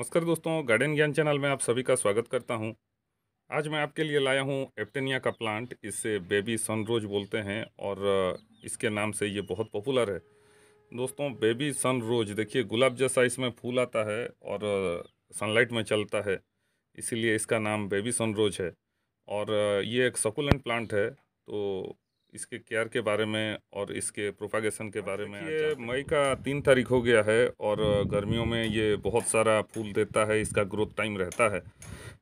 नमस्कार दोस्तों गार्डन ज्ञान चैनल में आप सभी का स्वागत करता हूं। आज मैं आपके लिए लाया हूं एप्टेनिया का प्लांट इसे बेबी सनरोज बोलते हैं और इसके नाम से ये बहुत पॉपुलर है दोस्तों बेबी सनरोज देखिए गुलाब जैसा इसमें फूल आता है और सनलाइट में चलता है इसीलिए इसका नाम बेबी सनरोज है और ये एक सकुलेंट प्लांट है तो इसके केयर के बारे में और इसके प्रोपागेशन के बारे अच्छा, में ये मई का तीन तारीख हो गया है और गर्मियों में ये बहुत सारा फूल देता है इसका ग्रोथ टाइम रहता है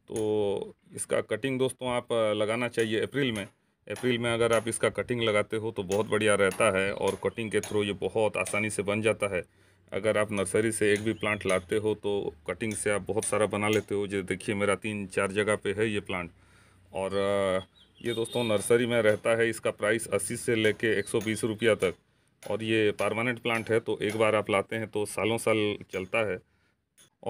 तो इसका कटिंग दोस्तों आप लगाना चाहिए अप्रैल में अप्रैल में अगर आप इसका कटिंग लगाते हो तो बहुत बढ़िया रहता है और कटिंग के थ्रू ये बहुत आसानी से बन जाता है अगर आप नर्सरी से एक भी प्लांट लाते हो तो कटिंग से आप बहुत सारा बना लेते हो जो देखिए मेरा तीन चार जगह पे है ये प्लांट और ये दोस्तों नर्सरी में रहता है इसका प्राइस अस्सी से लेके एक सौ बीस रुपया तक और ये परमानेंट प्लांट है तो एक बार आप लाते हैं तो सालों साल चलता है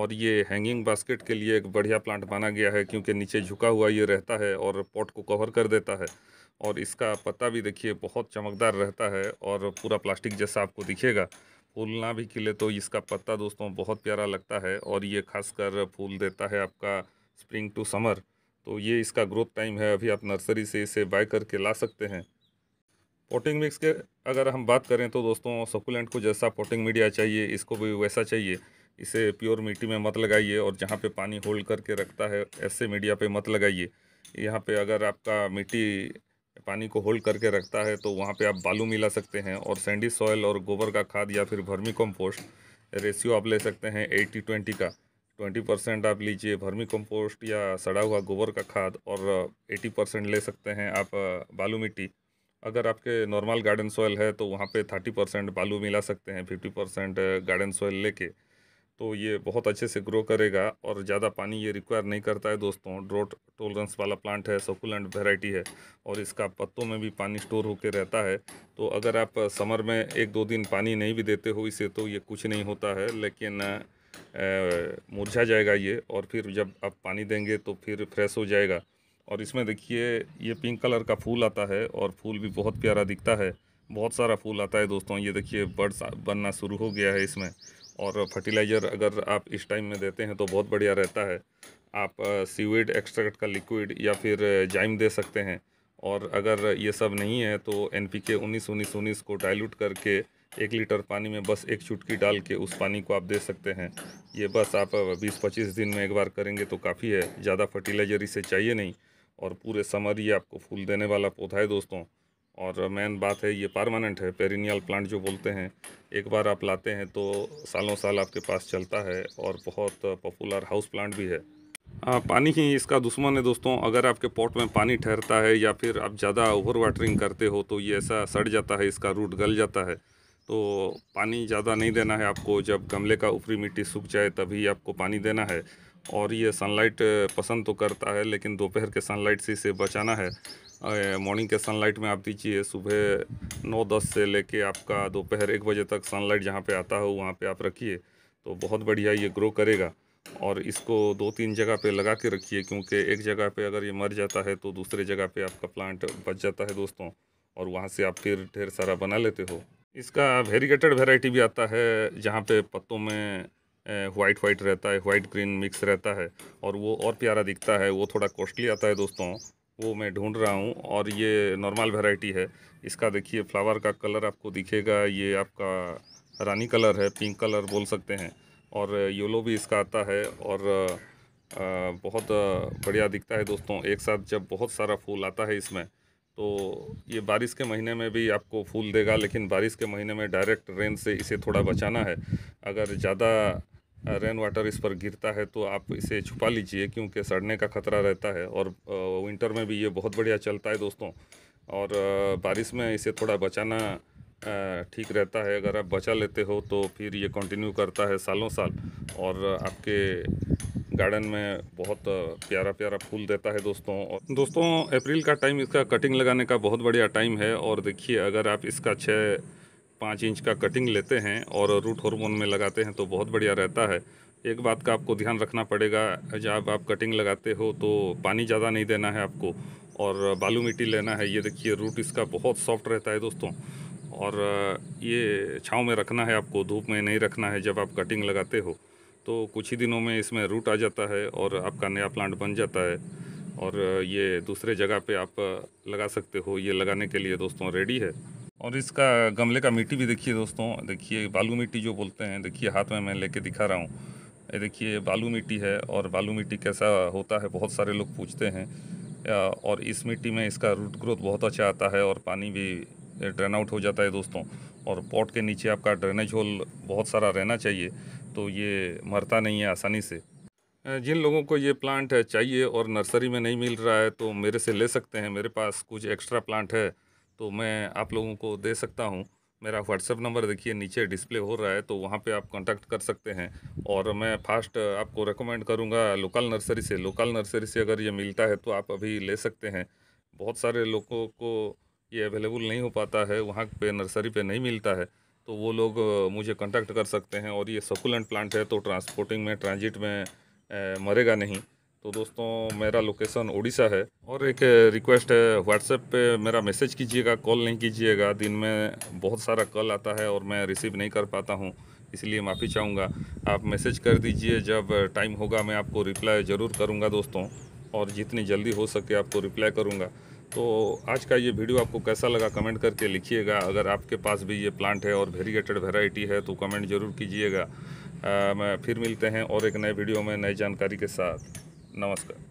और ये हैंगिंग बास्केट के लिए एक बढ़िया प्लांट माना गया है क्योंकि नीचे झुका हुआ ये रहता है और पॉट को कवर कर देता है और इसका पत्ता भी देखिए बहुत चमकदार रहता है और पूरा प्लास्टिक जैसा आपको दिखेगा फूल ना भी खिले तो इसका पत्ता दोस्तों बहुत प्यारा लगता है और ये खासकर फूल देता है आपका स्प्रिंग टू समर तो ये इसका ग्रोथ टाइम है अभी आप नर्सरी से इसे बाय करके ला सकते हैं पोटिंग मिक्स के अगर हम बात करें तो दोस्तों सकुलेंट को जैसा पोटिंग मीडिया चाहिए इसको भी वैसा चाहिए इसे प्योर मिट्टी में मत लगाइए और जहाँ पे पानी होल्ड करके रखता है ऐसे मीडिया पे मत लगाइए यहाँ पे अगर आपका मिट्टी पानी को होल्ड करके रखता है तो वहाँ पे आप बालू मिला सकते हैं और सैंडी सॉयल और गोबर का खाद या फिर भर्मी कम्पोस्ट रेशियो आप ले सकते हैं एट्टी ट्वेंटी का ट्वेंटी परसेंट आप लीजिए भर्मी कंपोस्ट या सड़ा हुआ गोबर का खाद और एटी परसेंट ले सकते हैं आप बालू मिट्टी अगर आपके नॉर्मल गार्डन सॉयल है तो वहाँ पे थर्टी परसेंट बालू मिला सकते हैं फिफ्टी परसेंट गार्डन सॉयल लेके तो ये बहुत अच्छे से ग्रो करेगा और ज़्यादा पानी ये रिक्वायर नहीं करता है दोस्तों ड्रोट टोलरेंस वाला प्लांट है सोकुलेंट वेराइटी है और इसका पत्तों में भी पानी स्टोर होकर रहता है तो अगर आप समर में एक दो दिन पानी नहीं भी देते हो इसे तो ये कुछ नहीं होता है लेकिन मुरझा जाएगा ये और फिर जब आप पानी देंगे तो फिर फ्रेश हो जाएगा और इसमें देखिए ये पिंक कलर का फूल आता है और फूल भी बहुत प्यारा दिखता है बहुत सारा फूल आता है दोस्तों ये देखिए बर्ड्स बनना शुरू हो गया है इसमें और फर्टिलाइज़र अगर आप इस टाइम में देते हैं तो बहुत बढ़िया रहता है आप सीविड एक्सट्रैक्ट का लिक्विड या फिर जाइम दे सकते हैं और अगर ये सब नहीं है तो एन पी के उन्नीस उन्नीस उन्नीस को डाइल्यूट करके एक लीटर पानी में बस एक चुटकी डाल के उस पानी को आप दे सकते हैं ये बस आप 20-25 दिन में एक बार करेंगे तो काफ़ी है ज़्यादा फर्टिलाइजर इसे चाहिए नहीं और पूरे समर ये आपको फूल देने वाला पौधा है दोस्तों और मेन बात है ये परमानेंट है पेरिनियल प्लांट जो बोलते हैं एक बार आप लाते हैं तो सालों साल आपके पास चलता है और बहुत पॉपुलर हाउस प्लांट भी है आ, पानी ही इसका दुश्मन है दोस्तों अगर आपके पॉट में पानी ठहरता है या फिर आप ज़्यादा ओवर वाटरिंग करते हो तो ये ऐसा सड़ जाता है इसका रूट गल जाता है तो पानी ज़्यादा नहीं देना है आपको जब गमले का ऊपरी मिट्टी सूख जाए तभी आपको पानी देना है और ये सनलाइट पसंद तो करता है लेकिन दोपहर के सनलाइट से इसे बचाना है मॉर्निंग के सनलाइट में आप दीजिए सुबह नौ दस से लेके आपका दोपहर एक बजे तक सनलाइट जहाँ पे आता हो वहाँ पे आप रखिए तो बहुत बढ़िया ये ग्रो करेगा और इसको दो तीन जगह पे लगा के रखिए क्योंकि एक जगह पे अगर ये मर जाता है तो दूसरे जगह पे आपका प्लांट बच जाता है दोस्तों और वहाँ से आप फिर ढेर सारा बना लेते हो इसका वेरीगेटेड वेराइटी भी आता है जहाँ पे पत्तों में वाइट वाइट रहता है वाइट ग्रीन मिक्स रहता है और वो और प्यारा दिखता है वो थोड़ा कॉस्टली आता है दोस्तों वो मैं ढूंढ रहा हूँ और ये नॉर्मल वेराइटी है इसका देखिए फ्लावर का कलर आपको दिखेगा ये आपका रानी कलर है पिंक कलर बोल सकते हैं और येलो भी इसका आता है और बहुत बढ़िया दिखता है दोस्तों एक साथ जब बहुत सारा फूल आता है इसमें तो ये बारिश के महीने में भी आपको फूल देगा लेकिन बारिश के महीने में डायरेक्ट रेन से इसे थोड़ा बचाना है अगर ज़्यादा रेन वाटर इस पर गिरता है तो आप इसे छुपा लीजिए क्योंकि सड़ने का ख़तरा रहता है और विंटर में भी ये बहुत बढ़िया चलता है दोस्तों और बारिश में इसे थोड़ा बचाना ठीक रहता है अगर आप बचा लेते हो तो फिर ये कंटिन्यू करता है सालों साल और आपके गार्डन में बहुत प्यारा प्यारा फूल देता है दोस्तों और दोस्तों अप्रैल का टाइम इसका कटिंग लगाने का बहुत बढ़िया टाइम है और देखिए अगर आप इसका छः पाँच इंच का कटिंग लेते हैं और रूट हार्मोन में लगाते हैं तो बहुत बढ़िया रहता है एक बात का आपको ध्यान रखना पड़ेगा जब आप कटिंग लगाते हो तो पानी ज़्यादा नहीं देना है आपको और बालू मिट्टी लेना है ये देखिए रूट इसका बहुत सॉफ्ट रहता है दोस्तों और ये छाँव में रखना है आपको धूप में नहीं रखना है जब आप कटिंग लगाते हो तो कुछ ही दिनों में इसमें रूट आ जाता है और आपका नया प्लांट बन जाता है और ये दूसरे जगह पे आप लगा सकते हो ये लगाने के लिए दोस्तों रेडी है और इसका गमले का मिट्टी भी देखिए दोस्तों देखिए बालू मिट्टी जो बोलते हैं देखिए हाथ में मैं लेके दिखा रहा हूँ ये देखिए बालू मिट्टी है और बालू मिट्टी कैसा होता है बहुत सारे लोग पूछते हैं और इस मिट्टी में इसका रूट ग्रोथ बहुत अच्छा आता है और पानी भी ड्रेन आउट हो जाता है दोस्तों और पॉट के नीचे आपका ड्रेनेज होल बहुत सारा रहना चाहिए तो ये मरता नहीं है आसानी से जिन लोगों को ये प्लांट चाहिए और नर्सरी में नहीं मिल रहा है तो मेरे से ले सकते हैं मेरे पास कुछ एक्स्ट्रा प्लांट है तो मैं आप लोगों को दे सकता हूँ मेरा व्हाट्सएप नंबर देखिए नीचे डिस्प्ले हो रहा है तो वहाँ पे आप कांटेक्ट कर सकते हैं और मैं फास्ट आपको रेकमेंड करूँगा लोकल नर्सरी से लोकल नर्सरी से अगर ये मिलता है तो आप अभी ले सकते हैं बहुत सारे लोगों को ये अवेलेबल नहीं हो पाता है वहाँ पे नर्सरी पे नहीं मिलता है तो वो लोग मुझे कांटेक्ट कर सकते हैं और ये सकुलेंट प्लांट है तो ट्रांसपोर्टिंग में ट्रांजिट में ए, मरेगा नहीं तो दोस्तों मेरा लोकेशन ओडिशा है और एक रिक्वेस्ट है व्हाट्सएप पे मेरा मैसेज कीजिएगा कॉल नहीं कीजिएगा दिन में बहुत सारा कॉल आता है और मैं रिसीव नहीं कर पाता हूँ इसलिए माफ़ी चाहूँगा आप मैसेज कर दीजिए जब टाइम होगा मैं आपको रिप्लाई ज़रूर करूँगा दोस्तों और जितनी जल्दी हो सके आपको रिप्लाई करूँगा तो आज का ये वीडियो आपको कैसा लगा कमेंट करके लिखिएगा अगर आपके पास भी ये प्लांट है और वेरिएटेड वेराइटी है तो कमेंट ज़रूर कीजिएगा मैं फिर मिलते हैं और एक नए वीडियो में नई जानकारी के साथ नमस्कार